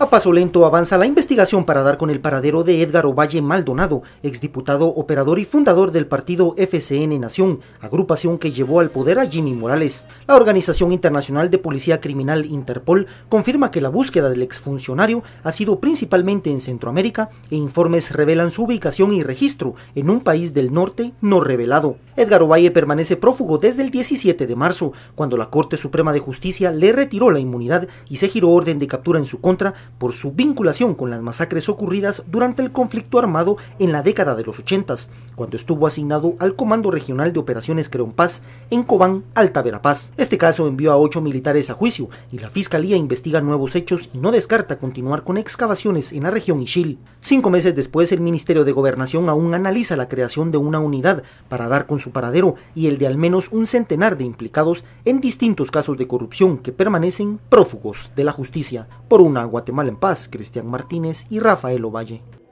A paso lento avanza la investigación para dar con el paradero de Edgar Ovalle Maldonado, exdiputado, operador y fundador del partido FCN Nación, agrupación que llevó al poder a Jimmy Morales. La Organización Internacional de Policía Criminal Interpol confirma que la búsqueda del exfuncionario ha sido principalmente en Centroamérica e informes revelan su ubicación y registro en un país del norte no revelado. Edgar Ovalle permanece prófugo desde el 17 de marzo, cuando la Corte Suprema de Justicia le retiró la inmunidad y se giró orden de captura en su contra por su vinculación con las masacres ocurridas durante el conflicto armado en la década de los 80, cuando estuvo asignado al Comando Regional de Operaciones Creón Paz en Cobán, Alta Verapaz. Este caso envió a ocho militares a juicio y la Fiscalía investiga nuevos hechos y no descarta continuar con excavaciones en la región Ixil. Cinco meses después, el Ministerio de Gobernación aún analiza la creación de una unidad para dar con su paradero y el de al menos un centenar de implicados en distintos casos de corrupción que permanecen prófugos de la justicia por una Guatemala mal en paz, Cristian Martínez y Rafael Ovalle.